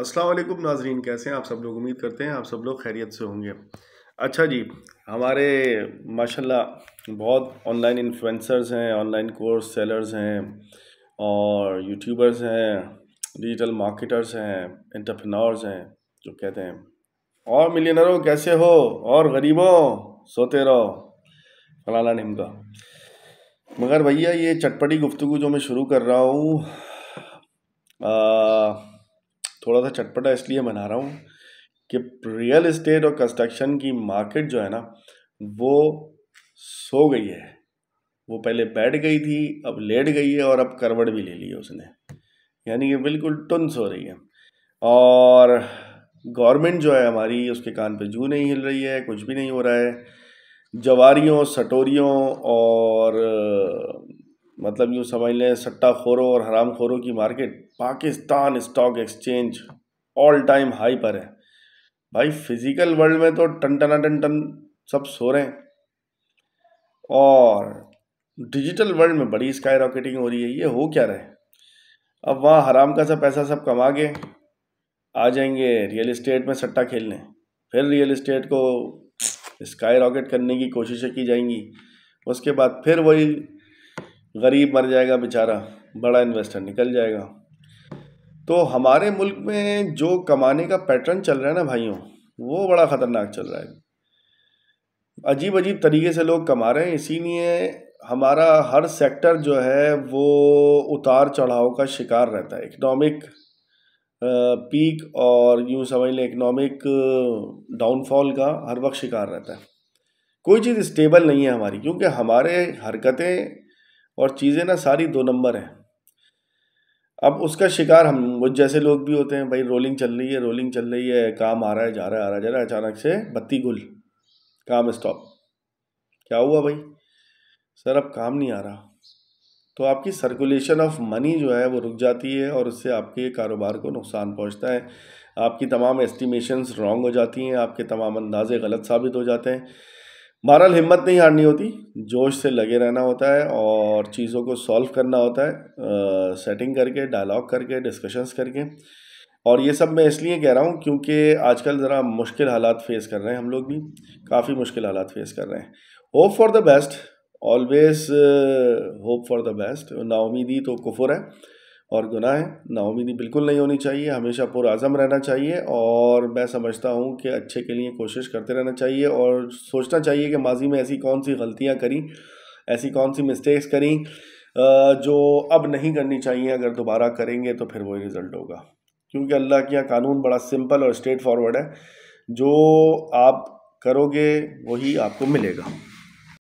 असलम नाजरीन कैसे हैं आप सब लोग उम्मीद करते हैं आप सब लोग खैरियत से होंगे अच्छा जी हमारे माशाल्लाह बहुत ऑनलाइन इन्फ्लुएंसर्स हैं ऑनलाइन कोर्स सेलर्स हैं और यूट्यूबर्स हैं डिजिटल मार्केटर्स हैं एंटरप्रेन्योर्स हैं जो कहते हैं और मिलियनरों कैसे हो और गरीबों सोते रहो फलाना निमका मगर भैया ये चटपटी गुफ्तु जो मैं शुरू कर रहा हूँ थोड़ा सा चटपटा इसलिए बना रहा हूँ कि रियल इस्टेट और कंस्ट्रक्शन की मार्केट जो है ना वो सो गई है वो पहले बैठ गई थी अब लेट गई है और अब करवट भी ले ली है उसने यानी कि बिल्कुल टन सो रही है और गवर्नमेंट जो है हमारी उसके कान पे जू नहीं हिल रही है कुछ भी नहीं हो रहा है जवारियों सटोरियों और मतलब यूँ समझ लें सट्टाखोरों और हराम खोरों की market Pakistan stock exchange all time high पर है भाई फिज़िकल वर्ल्ड में तो टन टन टन टन सब सो रहे हैं और डिजिटल वर्ल्ड में बड़ी स्काई रॉकेटिंग हो रही है ये हो क्या रहे अब वहाँ हराम का सा पैसा सब कमा के आ जाएंगे रियल इस्टेट में सट्टा खेलने फिर रियल इस्टेट को स्काई रॉकेट करने की कोशिशें की जाएंगी उसके बाद फिर वही गरीब मर जाएगा बेचारा बड़ा इन्वेस्टर निकल जाएगा तो हमारे मुल्क में जो कमाने का पैटर्न चल रहा है ना भाइयों वो बड़ा ख़तरनाक चल रहा है अजीब अजीब तरीके से लोग कमा रहे हैं इसीलिए हमारा हर सेक्टर जो है वो उतार चढ़ाव का शिकार रहता है इकनॉमिक पीक और यूँ समझ लें इकनॉमिक डाउनफॉल का हर वक्त शिकार रहता है कोई चीज़ स्टेबल नहीं है हमारी क्योंकि हमारे हरकतें और चीज़ें ना सारी दो नंबर हैं अब उसका शिकार हम वो जैसे लोग भी होते हैं भाई रोलिंग चल रही है रोलिंग चल रही है काम आ रहा है जा रहा है आ रहा है जा रहा है अचानक से बत्ती गुल काम स्टॉप क्या हुआ भाई सर अब काम नहीं आ रहा तो आपकी सर्कुलेशन ऑफ मनी जो है वो रुक जाती है और उससे आपके कारोबार को नुकसान पहुंचता है आपकी तमाम एस्टिमेशंस रॉन्ग हो जाती हैं आपके तमाम अंदाजे गलत साबित हो जाते हैं बहरहाल हिम्मत नहीं हारनी होती जोश से लगे रहना होता है और चीज़ों को सॉल्व करना होता है सेटिंग करके डायलॉग करके डिस्कशंस करके और ये सब मैं इसलिए कह रहा हूँ क्योंकि आजकल ज़रा मुश्किल हालात फेस कर रहे हैं हम लोग भी काफ़ी मुश्किल हालात फेस कर रहे हैं hope for the best always hope for the best नाउमीदी तो कुफुर है और गुनाह नाउमीदी बिल्कुल नहीं होनी चाहिए हमेशा पुरज़म रहना चाहिए और मैं समझता हूँ कि अच्छे के लिए कोशिश करते रहना चाहिए और सोचना चाहिए कि माजी में ऐसी कौन सी गलतियाँ करी ऐसी कौन सी मिस्टेक्स करी जो अब नहीं करनी चाहिए अगर दोबारा करेंगे तो फिर वही रिज़ल्ट होगा क्योंकि अल्लाह के यहाँ कानून बड़ा सिंपल और स्ट्रेट फॉरवर्ड है जो आप करोगे वही आपको मिलेगा